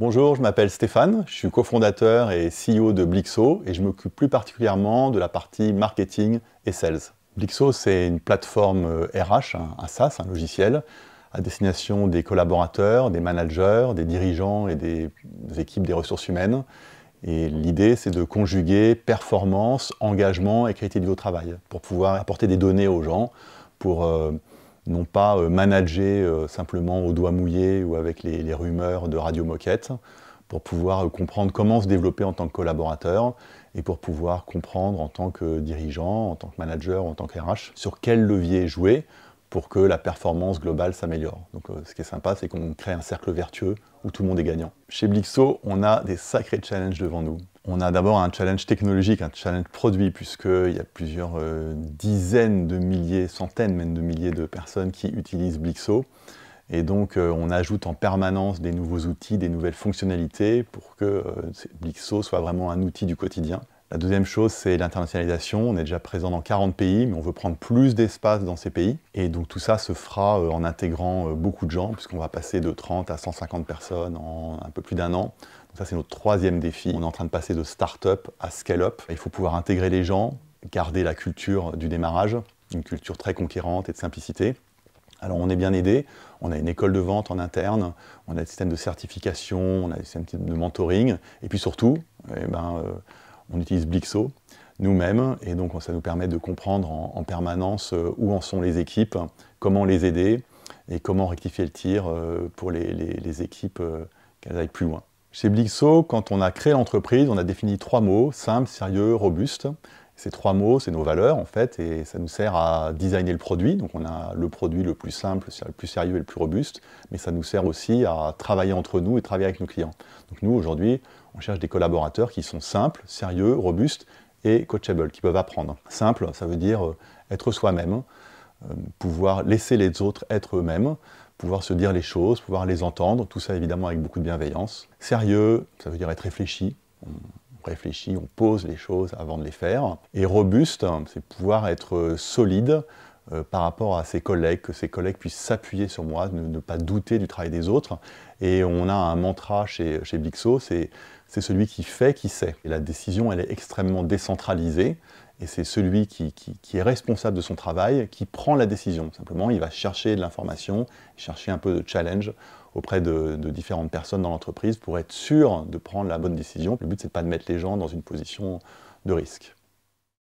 Bonjour, je m'appelle Stéphane, je suis cofondateur et CEO de Blixo et je m'occupe plus particulièrement de la partie marketing et sales. Blixo, c'est une plateforme RH, euh, un SaaS, un logiciel, à destination des collaborateurs, des managers, des dirigeants et des équipes des ressources humaines. Et l'idée, c'est de conjuguer performance, engagement et qualité de vie au travail pour pouvoir apporter des données aux gens pour euh, non pas euh, manager euh, simplement au doigt mouillé ou avec les, les rumeurs de Radio Moquette, pour pouvoir euh, comprendre comment se développer en tant que collaborateur et pour pouvoir comprendre en tant que dirigeant, en tant que manager, en tant que RH, sur quel levier jouer pour que la performance globale s'améliore. Donc euh, ce qui est sympa, c'est qu'on crée un cercle vertueux où tout le monde est gagnant. Chez Blixo, on a des sacrés challenges devant nous. On a d'abord un challenge technologique, un challenge produit, puisqu'il y a plusieurs euh, dizaines de milliers, centaines même de milliers de personnes qui utilisent Blixo. Et donc, euh, on ajoute en permanence des nouveaux outils, des nouvelles fonctionnalités pour que Blixo soit vraiment un outil du quotidien. La deuxième chose, c'est l'internationalisation. On est déjà présent dans 40 pays, mais on veut prendre plus d'espace dans ces pays. Et donc tout ça se fera euh, en intégrant euh, beaucoup de gens, puisqu'on va passer de 30 à 150 personnes en un peu plus d'un an. Donc ça, c'est notre troisième défi. On est en train de passer de start-up à scale-up. Il faut pouvoir intégrer les gens, garder la culture du démarrage, une culture très conquérante et de simplicité. Alors on est bien aidé, on a une école de vente en interne, on a des systèmes de certification, on a des systèmes de mentoring, et puis surtout, eh ben, euh, on utilise Blixo nous-mêmes, et donc ça nous permet de comprendre en, permanence euh, où en sont les équipes, comment les aider, et comment rectifier le tir euh, pour les, les équipes euh, qu'elles aillent plus loin. Chez Blixo, quand on a créé l'entreprise, on a défini trois mots, simple, sérieux, robuste. Ces trois mots, c'est nos valeurs en fait, et ça nous sert à designer le produit. Donc on a le produit le plus simple, le plus sérieux et le plus robuste, mais ça nous sert aussi à travailler entre nous et travailler avec nos clients. Donc nous, aujourd'hui, on cherche des collaborateurs qui sont simples, sérieux, robustes et coachables, qui peuvent apprendre. Simple, ça veut dire euh, être soi-même, euh, pouvoir laisser les autres être eux-mêmes, pouvoir se dire les choses, pouvoir les entendre, tout ça évidemment avec beaucoup de bienveillance. Sérieux, ça veut dire être réfléchi. On réfléchit, on pose les choses avant de les faire. Et robuste, hein, c'est pouvoir être euh, solide, euh, par rapport à ses collègues, que ses collègues puissent s'appuyer sur moi, ne, pas douter du travail des autres. Et on a un mantra chez, chez Blixo, c'est celui qui fait, qui sait. Et la décision, elle est extrêmement décentralisée. Et c'est celui qui, est responsable de son travail qui prend la décision. Simplement, il va chercher de l'information, chercher un peu de challenge auprès de, de différentes personnes dans l'entreprise pour être sûr de prendre la bonne décision. Le but, c'est pas de mettre les gens dans une position de risque.